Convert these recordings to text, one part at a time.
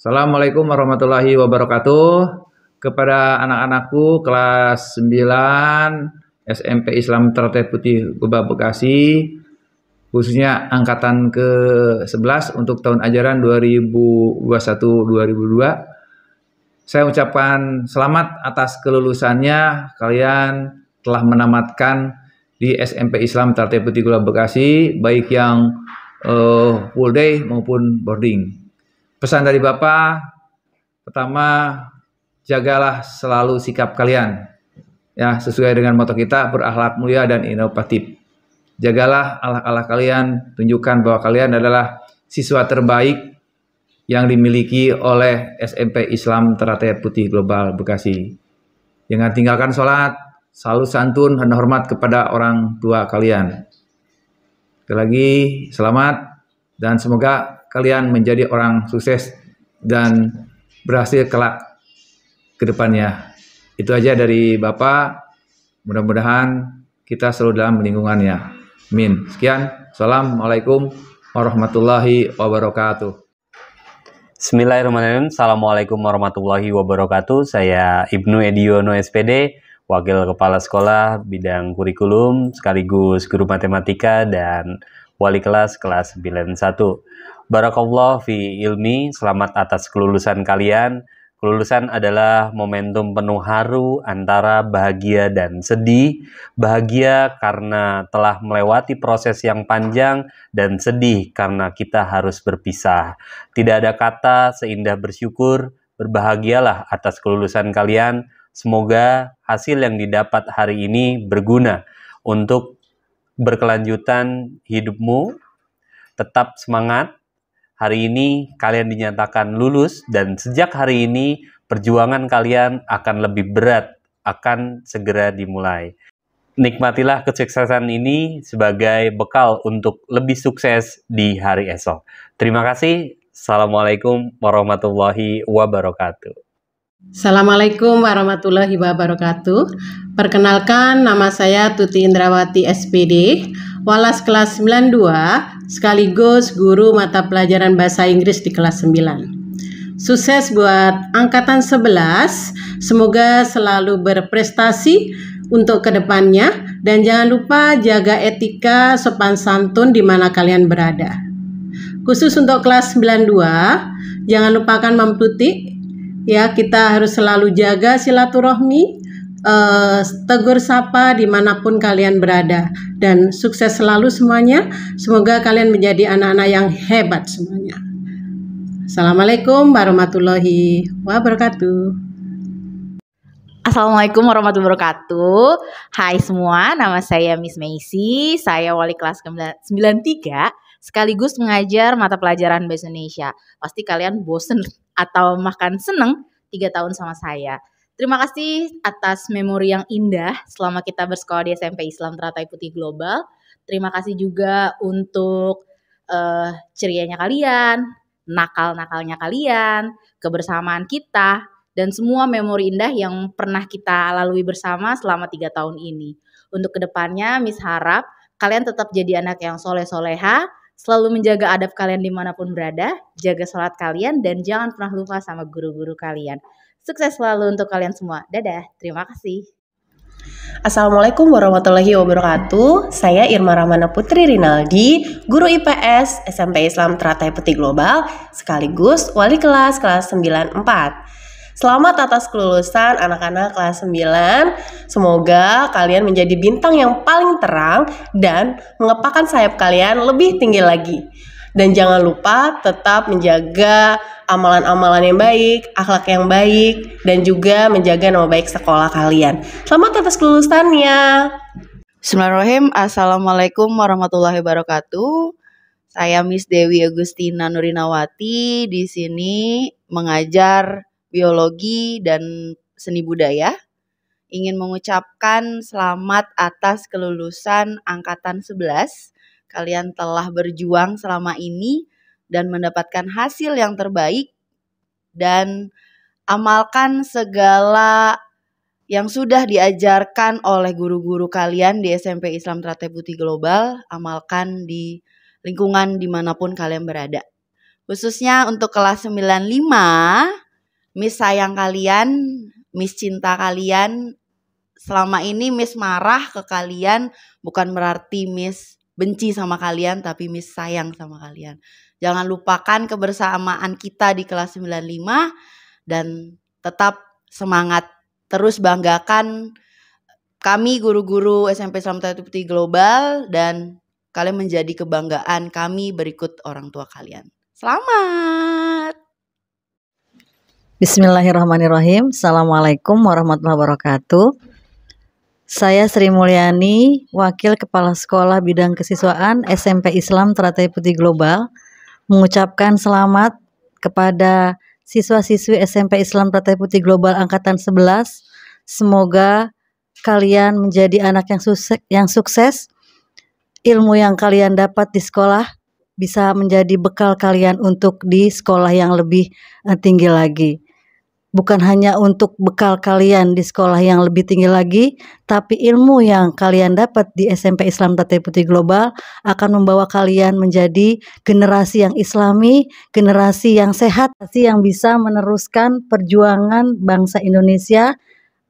Assalamualaikum warahmatullahi wabarakatuh. Kepada anak-anakku kelas 9 SMP Islam Tertib Putih Goba Bekasi, khususnya angkatan ke-11 untuk tahun ajaran 2021-2002. Saya ucapkan selamat atas kelulusannya. Kalian telah menamatkan di SMP Islam Tertib Putih Goba Bekasi, baik yang uh, full day maupun boarding. Pesan dari Bapak, pertama jagalah selalu sikap kalian ya sesuai dengan moto kita berakhlak mulia dan inovatif. Jagalah Allah-Allah kalian, tunjukkan bahwa kalian adalah siswa terbaik yang dimiliki oleh SMP Islam Teratai Putih Global Bekasi. Jangan tinggalkan sholat, selalu santun dan hormat kepada orang tua kalian. Sekali lagi, selamat dan semoga kalian menjadi orang sukses dan berhasil kelak ke depannya. Itu aja dari Bapak. Mudah-mudahan kita selalu dalam lingkungannya. min Sekian. Assalamualaikum warahmatullahi wabarakatuh. Bismillahirrahmanirrahim. Assalamualaikum warahmatullahi wabarakatuh. Saya Ibnu Ediono SPD, Wakil Kepala Sekolah Bidang Kurikulum, sekaligus Guru Matematika dan Wali Kelas Kelas 91. Barakallah fi ilmi, selamat atas kelulusan kalian. Kelulusan adalah momentum penuh haru antara bahagia dan sedih. Bahagia karena telah melewati proses yang panjang dan sedih karena kita harus berpisah. Tidak ada kata seindah bersyukur, berbahagialah atas kelulusan kalian. Semoga hasil yang didapat hari ini berguna untuk berkelanjutan hidupmu. Tetap semangat, hari ini kalian dinyatakan lulus dan sejak hari ini perjuangan kalian akan lebih berat, akan segera dimulai. Nikmatilah kesuksesan ini sebagai bekal untuk lebih sukses di hari esok. Terima kasih. Assalamualaikum warahmatullahi wabarakatuh. Assalamualaikum warahmatullahi wabarakatuh. Perkenalkan, nama saya Tuti Indrawati SPD. Walas kelas 92 sekaligus guru mata pelajaran bahasa Inggris di kelas 9. Sukses buat angkatan 11, semoga selalu berprestasi untuk kedepannya dan jangan lupa jaga etika sopan santun di mana kalian berada. Khusus untuk kelas 92, jangan lupakan memputik ya kita harus selalu jaga silaturahmi uh, tegur sapa dimanapun kalian berada dan sukses selalu semuanya. Semoga kalian menjadi anak-anak yang hebat semuanya. Assalamualaikum warahmatullahi wabarakatuh. Assalamualaikum warahmatullahi wabarakatuh. Hai semua, nama saya Miss Macy, saya wali kelas 93 sekaligus mengajar mata pelajaran Bahasa Indonesia. Pasti kalian bosen atau makan seneng tiga tahun sama saya. Terima kasih atas memori yang indah selama kita bersekolah di SMP Islam Teratai Putih Global. Terima kasih juga untuk uh, cerianya kalian, nakal-nakalnya kalian, kebersamaan kita, dan semua memori indah yang pernah kita lalui bersama selama tiga tahun ini. Untuk kedepannya, Miss harap kalian tetap jadi anak yang soleh-soleha, selalu menjaga adab kalian dimanapun berada, jaga sholat kalian, dan jangan pernah lupa sama guru-guru kalian. Sukses selalu untuk kalian semua. Dadah, terima kasih. Assalamualaikum warahmatullahi wabarakatuh Saya Irma Ramana Putri Rinaldi Guru IPS SMP Islam Teratai Peti Global Sekaligus wali kelas kelas 94 Selamat atas kelulusan anak-anak kelas 9 Semoga kalian menjadi bintang yang paling terang Dan mengepakkan sayap kalian lebih tinggi lagi dan jangan lupa tetap menjaga amalan-amalan yang baik, akhlak yang baik, dan juga menjaga nama baik sekolah kalian. Selamat atas kelulusannya. Bismillahirrahmanirrahim. Assalamualaikum warahmatullahi wabarakatuh. Saya Miss Dewi Agustina Nurinawati di sini mengajar biologi dan seni budaya. Ingin mengucapkan selamat atas kelulusan angkatan 11 Kalian telah berjuang selama ini dan mendapatkan hasil yang terbaik dan amalkan segala yang sudah diajarkan oleh guru-guru kalian di SMP Islam Teratai Putih Global, amalkan di lingkungan dimanapun kalian berada. Khususnya untuk kelas 95, Miss sayang kalian, Miss cinta kalian, selama ini Miss marah ke kalian bukan berarti Miss benci sama kalian tapi Miss sayang sama kalian. Jangan lupakan kebersamaan kita di kelas 95 dan tetap semangat terus banggakan kami guru-guru SMP Islam Putih Global dan kalian menjadi kebanggaan kami berikut orang tua kalian. Selamat. Bismillahirrahmanirrahim. Assalamualaikum warahmatullahi wabarakatuh. Saya Sri Mulyani, Wakil Kepala Sekolah Bidang Kesiswaan SMP Islam Teratai Putih Global, mengucapkan selamat kepada siswa-siswi SMP Islam Teratai Putih Global Angkatan 11. Semoga kalian menjadi anak yang sukses, yang sukses. Ilmu yang kalian dapat di sekolah bisa menjadi bekal kalian untuk di sekolah yang lebih eh, tinggi lagi bukan hanya untuk bekal kalian di sekolah yang lebih tinggi lagi, tapi ilmu yang kalian dapat di SMP Islam Tati Putih Global akan membawa kalian menjadi generasi yang islami, generasi yang sehat, yang bisa meneruskan perjuangan bangsa Indonesia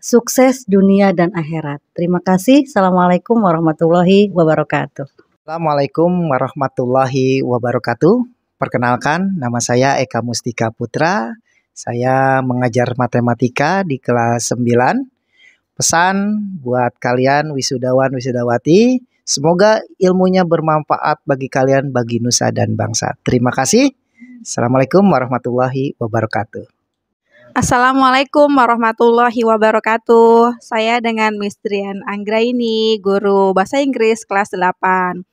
sukses dunia dan akhirat. Terima kasih. Assalamualaikum warahmatullahi wabarakatuh. Assalamualaikum warahmatullahi wabarakatuh. Perkenalkan, nama saya Eka Mustika Putra saya mengajar matematika di kelas 9. Pesan buat kalian wisudawan wisudawati, semoga ilmunya bermanfaat bagi kalian, bagi nusa dan bangsa. Terima kasih. Assalamualaikum warahmatullahi wabarakatuh. Assalamualaikum warahmatullahi wabarakatuh. Saya dengan Miss Trian Anggraini, guru bahasa Inggris kelas 8.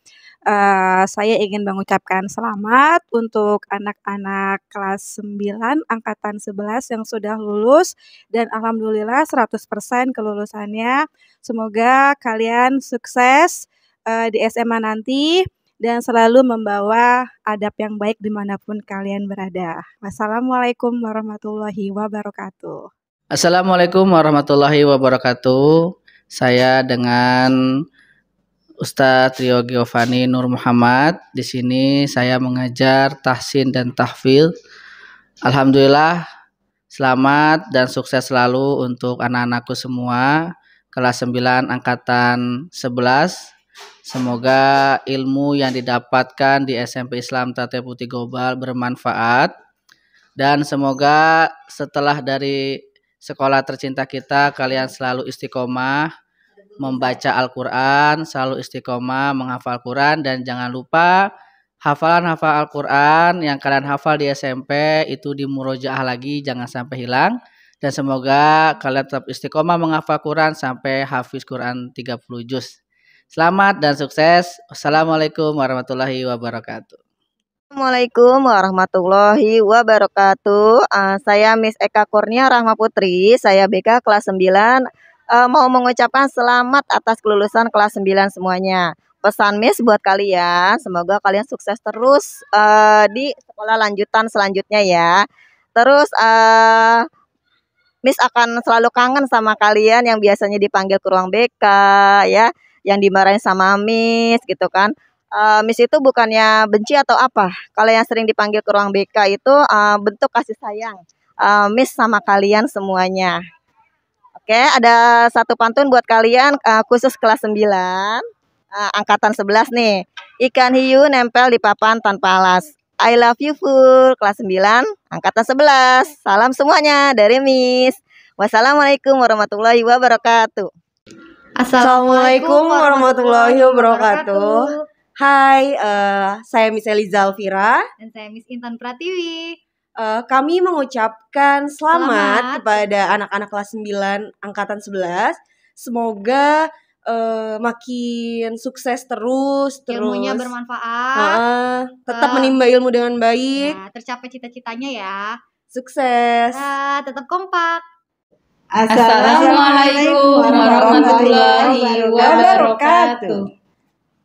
Eh, saya ingin mengucapkan selamat untuk anak-anak kelas 9 angkatan 11 yang sudah lulus dan alhamdulillah 100% kelulusannya. Semoga kalian sukses uh, di SMA nanti dan selalu membawa adab yang baik dimanapun kalian berada. Wassalamualaikum warahmatullahi wabarakatuh. Assalamualaikum warahmatullahi wabarakatuh. Saya dengan Ustadz Rio Giovanni Nur Muhammad. Di sini saya mengajar tahsin dan tahfil. Alhamdulillah, selamat dan sukses selalu untuk anak-anakku semua kelas 9 angkatan 11. Semoga ilmu yang didapatkan di SMP Islam Tate Putih Gobal bermanfaat dan semoga setelah dari sekolah tercinta kita kalian selalu istiqomah membaca Al-Quran, selalu istiqomah menghafal Quran, dan jangan lupa hafalan-hafal Al-Quran yang kalian hafal di SMP itu di murojaah lagi, jangan sampai hilang. Dan semoga kalian tetap istiqomah menghafal Quran sampai hafiz Quran 30 juz. Selamat dan sukses. Assalamualaikum warahmatullahi wabarakatuh. Assalamualaikum warahmatullahi wabarakatuh. Ah, saya Miss Eka Kurnia Rahma Putri. Saya BK kelas 9 uh, mau mengucapkan selamat atas kelulusan kelas 9 semuanya. Pesan Miss buat kalian, semoga kalian sukses terus uh, di sekolah lanjutan selanjutnya ya. Terus uh, Miss akan selalu kangen sama kalian yang biasanya dipanggil ke ruang BK ya, yang dimarahin sama Miss gitu kan. Uh, Miss itu bukannya benci atau apa. Kalau yang sering dipanggil ke ruang BK itu uh, bentuk kasih sayang uh, Miss sama kalian semuanya. Oke, ada satu pantun buat kalian uh, khusus kelas 9 uh, eh, angkatan 11 nih. Ikan hiu nempel di papan tanpa alas. I love you full kelas 9 angkatan 11. Salam semuanya dari Miss. Wassalamualaikum warahmatullahi wabarakatuh. Assalamualaikum warahmatullahi wabarakatuh. Hai, uh, saya Miss Eliza Alvira dan saya Miss Intan Pratiwi uh, kami mengucapkan selamat, selamat. kepada anak-anak kelas 9 angkatan 11. Semoga uh, makin sukses terus, terus ilmunya bermanfaat. Uh, tetap uh, menimba ilmu dengan baik. Ya, tercapai cita-citanya ya. Sukses. Uh, tetap kompak. Assalamualaikum warahmatullahi wabarakatuh.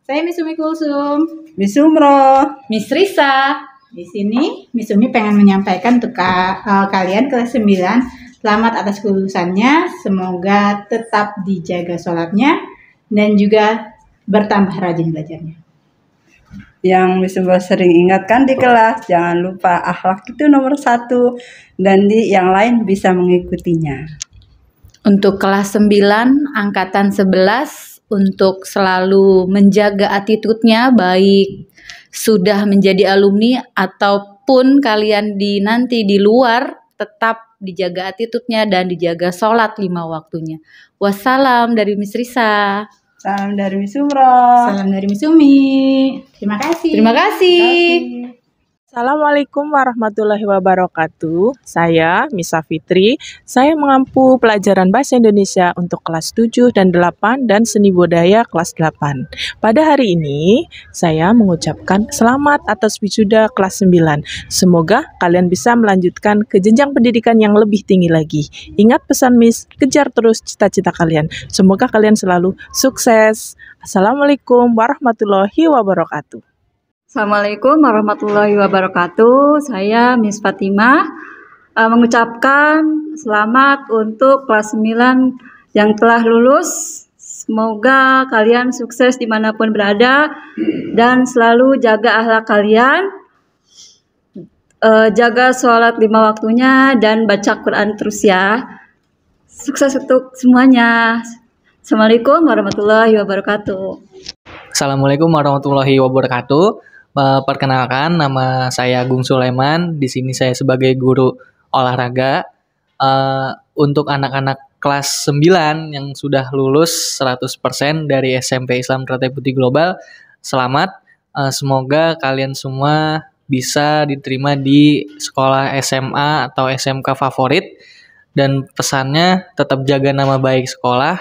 Saya Miss Misumi Kulsum, Miss Risa. Di sini Misumi pengen menyampaikan untuk ka, uh, kalian kelas 9 selamat atas kelulusannya, semoga tetap dijaga sholatnya dan juga bertambah rajin belajarnya. Yang Misumi sering ingatkan di kelas, jangan lupa akhlak itu nomor satu dan di yang lain bisa mengikutinya. Untuk kelas 9, angkatan 11, untuk selalu menjaga attitude-nya baik sudah menjadi alumni ataupun kalian di nanti di luar tetap dijaga attitude-nya dan dijaga sholat lima waktunya. Wassalam dari Miss Risa. Salam dari Misumro. Salam dari Misumi. Terima kasih. Terima kasih. Terima kasih. Assalamualaikum warahmatullahi wabarakatuh. Saya Misa Fitri. Saya mengampu pelajaran Bahasa Indonesia untuk kelas 7 dan 8 dan seni budaya kelas 8. Pada hari ini, saya mengucapkan selamat atas wisuda kelas 9. Semoga kalian bisa melanjutkan ke jenjang pendidikan yang lebih tinggi lagi. Ingat pesan Miss, kejar terus cita-cita kalian. Semoga kalian selalu sukses. Assalamualaikum warahmatullahi wabarakatuh. Assalamualaikum warahmatullahi wabarakatuh. Saya Miss Fatimah uh, mengucapkan selamat untuk kelas 9 yang telah lulus. Semoga kalian sukses dimanapun berada dan selalu jaga akhlak kalian. Uh, jaga sholat lima waktunya dan baca Quran terus ya. Sukses untuk semuanya. Assalamualaikum warahmatullahi wabarakatuh. Assalamualaikum warahmatullahi wabarakatuh perkenalkan nama saya Agung Sulaiman. Di sini saya sebagai guru olahraga eh, untuk anak-anak kelas 9 yang sudah lulus 100% dari SMP Islam Teratai Putih Global. Selamat. Eh, semoga kalian semua bisa diterima di sekolah SMA atau SMK favorit dan pesannya tetap jaga nama baik sekolah.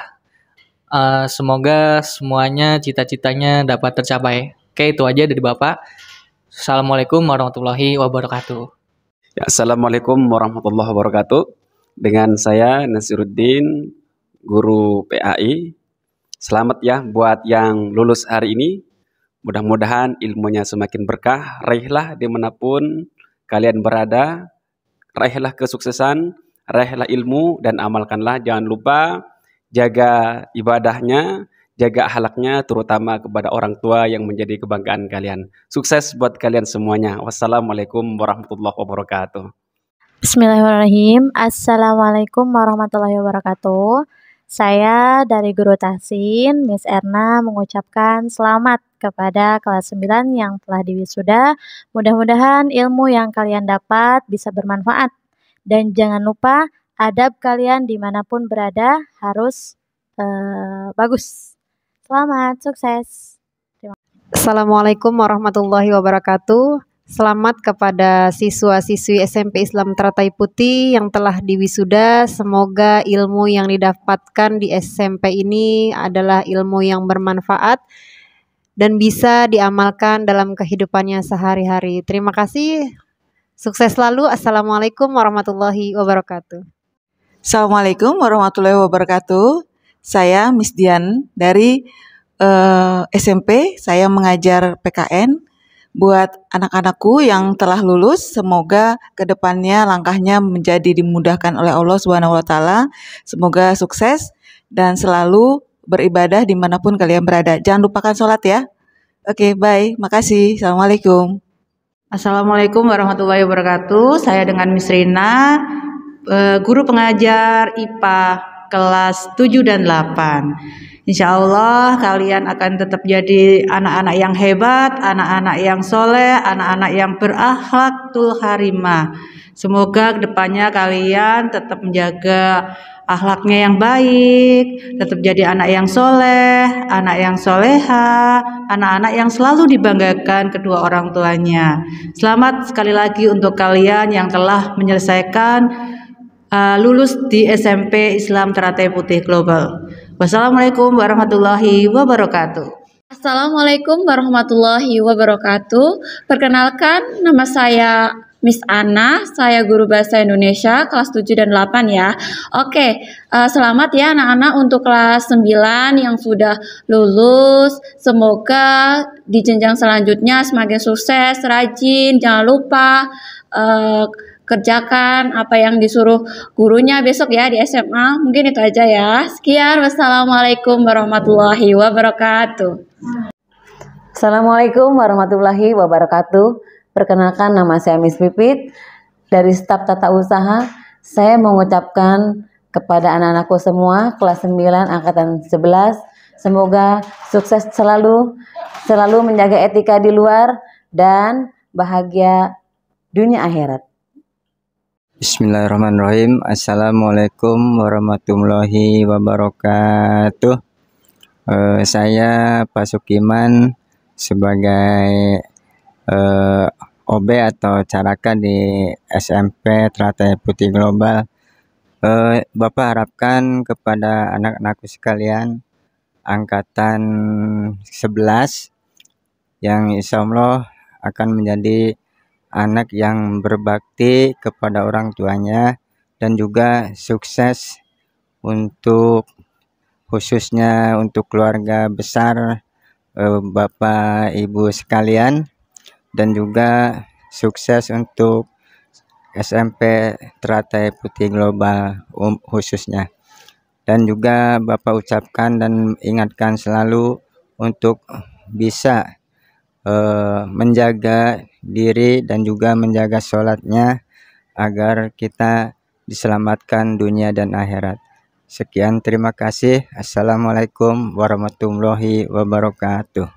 Eh, semoga semuanya cita-citanya dapat tercapai. Oke, itu aja dari Bapak. Assalamualaikum warahmatullahi wabarakatuh. Ya, Assalamualaikum warahmatullahi wabarakatuh. Dengan saya Nasiruddin, guru PAI. Selamat ya buat yang lulus hari ini. Mudah-mudahan ilmunya semakin berkah. Raihlah dimanapun kalian berada. Raihlah kesuksesan, raihlah ilmu, dan amalkanlah. Jangan lupa jaga ibadahnya, jaga halaknya terutama kepada orang tua yang menjadi kebanggaan kalian. Sukses buat kalian semuanya. Wassalamualaikum warahmatullahi wabarakatuh. Bismillahirrahmanirrahim. Assalamualaikum warahmatullahi wabarakatuh. Saya dari Guru Tahsin, Miss Erna mengucapkan selamat kepada kelas 9 yang telah diwisuda. Mudah-mudahan ilmu yang kalian dapat bisa bermanfaat. Dan jangan lupa adab kalian dimanapun berada harus uh, bagus. Selamat sukses. Assalamualaikum warahmatullahi wabarakatuh. Selamat kepada siswa-siswi SMP Islam Teratai Putih yang telah diwisuda. Semoga ilmu yang didapatkan di SMP ini adalah ilmu yang bermanfaat dan bisa diamalkan dalam kehidupannya sehari-hari. Terima kasih. Sukses selalu. Assalamualaikum warahmatullahi wabarakatuh. Assalamualaikum warahmatullahi wabarakatuh. Saya Miss Dian dari uh, eh, SMP, saya mengajar PKN buat anak-anakku yang telah lulus. Semoga kedepannya langkahnya menjadi dimudahkan oleh Allah Subhanahu Wa Taala. Semoga sukses dan selalu beribadah dimanapun kalian berada. Jangan lupakan sholat ya. Oke, okay, bye. Makasih. Assalamualaikum. Assalamualaikum warahmatullahi wabarakatuh. Saya dengan Miss Rina, eh, guru pengajar IPA kelas 7 dan 8. Insya Allah kalian akan tetap jadi anak-anak yang hebat, anak-anak yang soleh, anak-anak yang berakhlak tul harimah. Semoga kedepannya kalian tetap menjaga akhlaknya yang baik, tetap jadi anak yang soleh, anak yang soleha, anak-anak yang selalu dibanggakan kedua orang tuanya. Selamat sekali lagi untuk kalian yang telah menyelesaikan uh, lulus di SMP Islam Teratai Putih Global. Wassalamualaikum warahmatullahi wabarakatuh. Assalamualaikum warahmatullahi wabarakatuh. Perkenalkan, nama saya Miss Anna. saya guru bahasa Indonesia kelas 7 dan 8 ya. Oke, uh, selamat ya anak-anak untuk kelas 9 yang sudah lulus. Semoga di jenjang selanjutnya semakin sukses, rajin, jangan lupa uh, kerjakan apa yang disuruh gurunya besok ya di SMA. Mungkin itu aja ya. Sekian. Wassalamualaikum warahmatullahi wabarakatuh. Assalamualaikum warahmatullahi wabarakatuh. Perkenalkan nama saya Miss Pipit dari staf tata usaha. Saya mengucapkan kepada anak-anakku semua kelas 9 angkatan 11 semoga sukses selalu selalu menjaga etika di luar dan bahagia dunia akhirat. Bismillahirrahmanirrahim Assalamualaikum warahmatullahi wabarakatuh uh, Saya Pak Sukiman Sebagai uh, eh, OB atau caraka di SMP Teratai Putih Global uh, Bapak harapkan kepada anak-anakku sekalian Angkatan 11 Yang insya Allah akan menjadi anak yang berbakti kepada orang tuanya dan juga sukses untuk khususnya untuk keluarga besar eh, Bapak Ibu sekalian dan juga sukses untuk SMP Teratai Putih Global um, khususnya dan juga Bapak ucapkan dan ingatkan selalu untuk bisa Eh, menjaga diri dan juga menjaga sholatnya agar kita diselamatkan dunia dan akhirat. Sekian, terima kasih. Assalamualaikum warahmatullahi wabarakatuh.